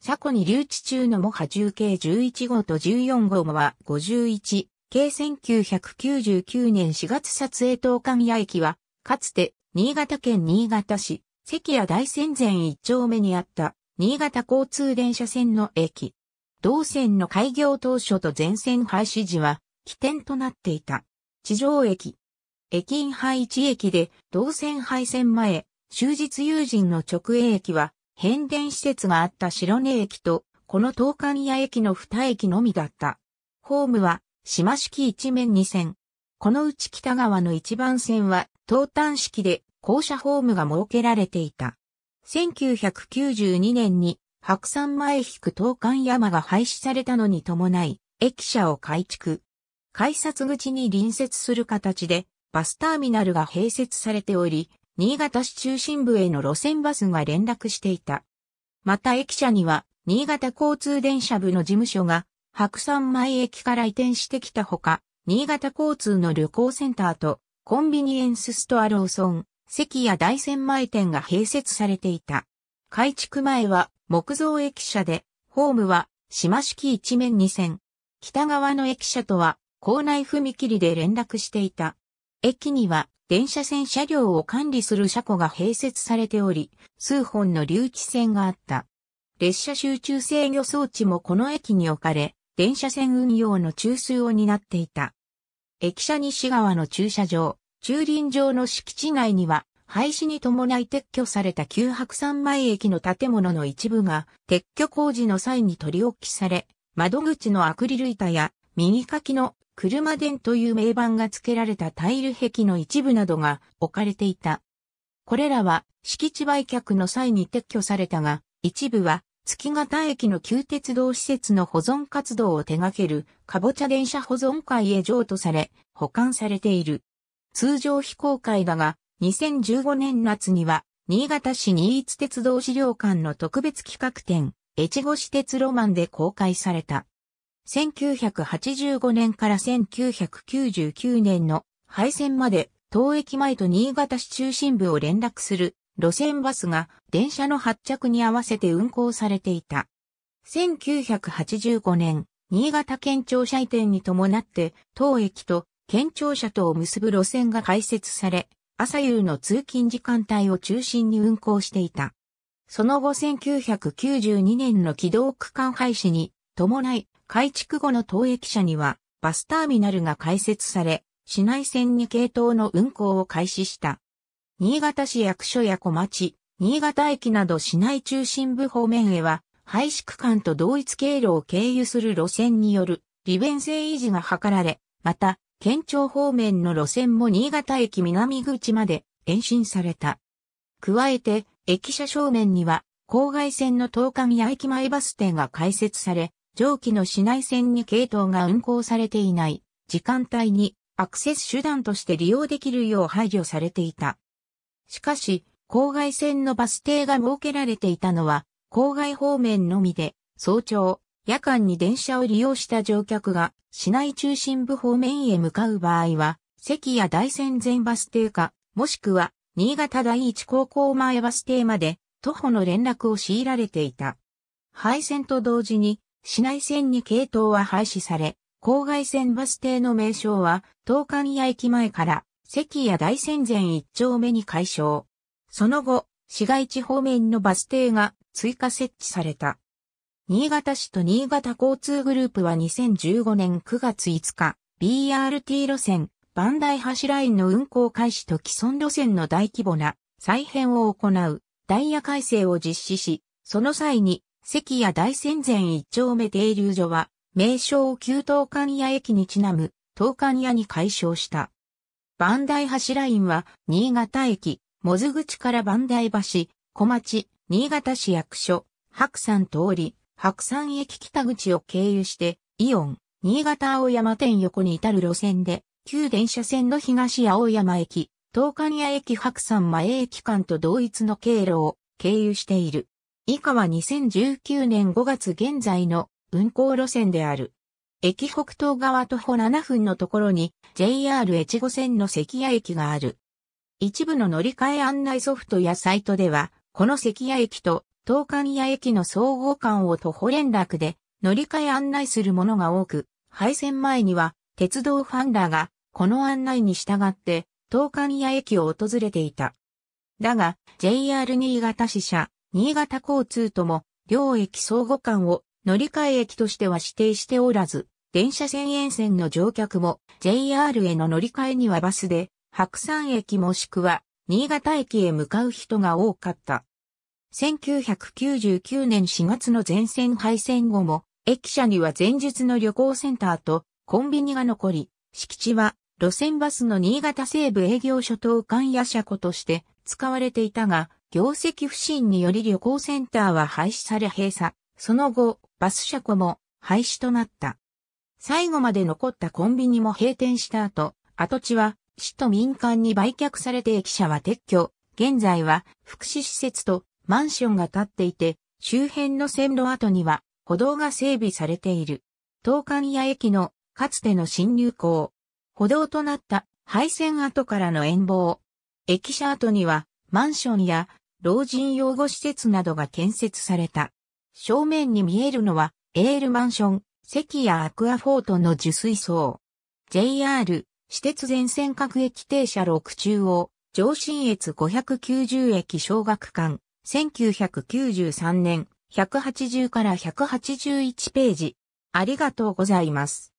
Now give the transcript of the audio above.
車庫に留置中のモハ重0 11号と14号もは51、系1999年4月撮影東関屋駅は、かつて、新潟県新潟市、関谷大戦前一丁目にあった、新潟交通電車線の駅。同線の開業当初と全線廃止時は、起点となっていた。地上駅。駅員廃1駅で、同線廃線前、終日友人の直営駅は、変電施設があった白根駅と、この東関屋駅の二駅のみだった。ホームは、島式一面二線。このうち北側の一番線は、東端式で、校舎ホームが設けられていた。1992年に、白山前引く東関山が廃止されたのに伴い、駅舎を改築。改札口に隣接する形で、バスターミナルが併設されており、新潟市中心部への路線バスが連絡していた。また駅舎には、新潟交通電車部の事務所が、白山前駅から移転してきたほか、新潟交通の旅行センターと、コンビニエンスストアローソン、関や大仙前店が併設されていた。改築前は木造駅舎で、ホームは島式一面二線。北側の駅舎とは、校内踏切で連絡していた。駅には電車線車両を管理する車庫が併設されており、数本の留置線があった。列車集中制御装置もこの駅に置かれ、電車線運用の中枢を担っていた。駅舎西側の駐車場、駐輪場の敷地内には、廃止に伴い撤去された旧白山前駅の建物の一部が撤去工事の際に取り置きされ、窓口のアクリル板や右書きの車電という名板が付けられたタイル壁の一部などが置かれていた。これらは敷地売却の際に撤去されたが、一部は月形駅の旧鉄道施設の保存活動を手掛ける、かぼちゃ電車保存会へ譲渡され、保管されている。通常非公開だが、2015年夏には、新潟市新津鉄道資料館の特別企画展、越後市鉄ロマンで公開された。1985年から1999年の廃線まで、当駅前と新潟市中心部を連絡する路線バスが電車の発着に合わせて運行されていた。1985年、新潟県庁舎移転に伴って当駅と県庁舎とを結ぶ路線が開設され、朝夕の通勤時間帯を中心に運行していた。その後1992年の軌道区間廃止に伴い、改築後の当駅舎にはバスターミナルが開設され、市内線に系統の運行を開始した。新潟市役所や小町、新潟駅など市内中心部方面へは、廃止区間と同一経路を経由する路線による利便性維持が図られ、また、県庁方面の路線も新潟駅南口まで延伸された。加えて、駅舎正面には、郊外線の東海や駅前バス停が開設され、上記の市内線に系統が運行されていない時間帯にアクセス手段として利用できるよう配慮されていた。しかし、郊外線のバス停が設けられていたのは、郊外方面のみで、早朝、夜間に電車を利用した乗客が、市内中心部方面へ向かう場合は、関や大山前バス停か、もしくは、新潟第一高校前バス停まで、徒歩の連絡を強いられていた。廃線と同時に、市内線に系統は廃止され、郊外線バス停の名称は、東関屋駅前から関谷大戦前一丁目に解消。その後、市街地方面のバス停が追加設置された。新潟市と新潟交通グループは2015年9月5日、BRT 路線、万代橋ラインの運行開始と既存路線の大規模な再編を行うダイヤ改正を実施し、その際に関谷大戦前一丁目停留所は、名称を旧東関谷駅にちなむ、東関谷に改称した。万代橋ラインは、新潟駅、もず口から万代橋、小町、新潟市役所、白山通り、白山駅北口を経由して、イオン、新潟青山店横に至る路線で、旧電車線の東青山駅、東関谷駅白山前駅間と同一の経路を経由している。以下は2019年5月現在の運行路線である。駅北東側徒歩7分のところに JR 越後線の関谷駅がある。一部の乗り換え案内ソフトやサイトでは、この関谷駅と東関谷駅の総合間を徒歩連絡で乗り換え案内するものが多く、廃線前には鉄道ファンらがこの案内に従って東関谷駅を訪れていた。だが、JR 新潟支社、新潟交通とも、両駅相互間を乗り換え駅としては指定しておらず、電車線沿線の乗客も JR への乗り換えにはバスで、白山駅もしくは新潟駅へ向かう人が多かった。1999年4月の全線廃線後も、駅舎には前述の旅行センターとコンビニが残り、敷地は路線バスの新潟西部営業所等間夜車庫として使われていたが、業績不振により旅行センターは廃止され閉鎖。その後、バス車庫も廃止となった。最後まで残ったコンビニも閉店した後、跡地は市と民間に売却されて駅舎は撤去。現在は福祉施設とマンションが建っていて、周辺の線路跡には歩道が整備されている。東館や駅のかつての新入港。歩道となった廃線跡からの遠望。駅舎跡にはマンションや老人養護施設などが建設された。正面に見えるのは、エールマンション、関谷アクアフォートの受水槽。JR、私鉄全線各駅停車6中央、上信越590駅小学館、1993年、180から181ページ。ありがとうございます。